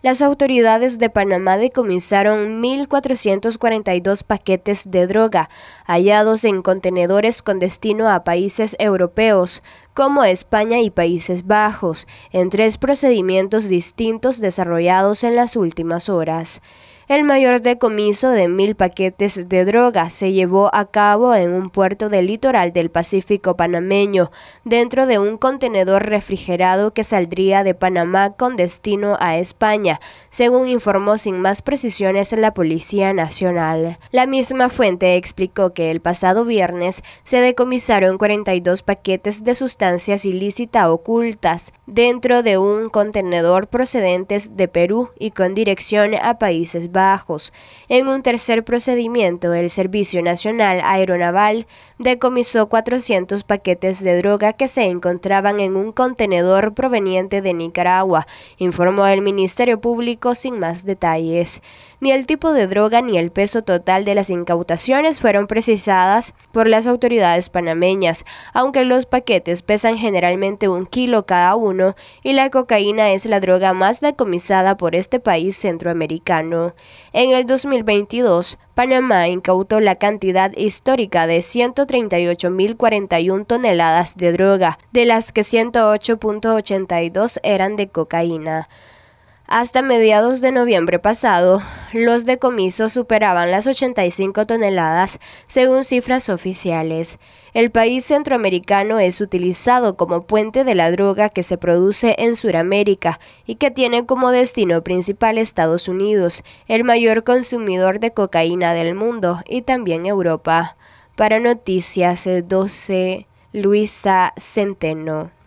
Las autoridades de Panamá decomisaron 1.442 paquetes de droga hallados en contenedores con destino a países europeos, como España y Países Bajos, en tres procedimientos distintos desarrollados en las últimas horas. El mayor decomiso de mil paquetes de droga se llevó a cabo en un puerto del litoral del Pacífico panameño, dentro de un contenedor refrigerado que saldría de Panamá con destino a España, según informó sin más precisiones la Policía Nacional. La misma fuente explicó que el pasado viernes se decomisaron 42 paquetes de sustancias ilícitas ocultas dentro de un contenedor procedentes de Perú y con dirección a Países Bajos. En un tercer procedimiento, el Servicio Nacional Aeronaval decomisó 400 paquetes de droga que se encontraban en un contenedor proveniente de Nicaragua, informó el Ministerio Público sin más detalles. Ni el tipo de droga ni el peso total de las incautaciones fueron precisadas por las autoridades panameñas, aunque los paquetes pesan generalmente un kilo cada uno y la cocaína es la droga más decomisada por este país centroamericano. En el 2022, Panamá incautó la cantidad histórica de 138.041 toneladas de droga, de las que 108.82 eran de cocaína. Hasta mediados de noviembre pasado, los decomisos superaban las 85 toneladas, según cifras oficiales. El país centroamericano es utilizado como puente de la droga que se produce en Sudamérica y que tiene como destino principal Estados Unidos, el mayor consumidor de cocaína del mundo, y también Europa. Para Noticias 12, Luisa Centeno.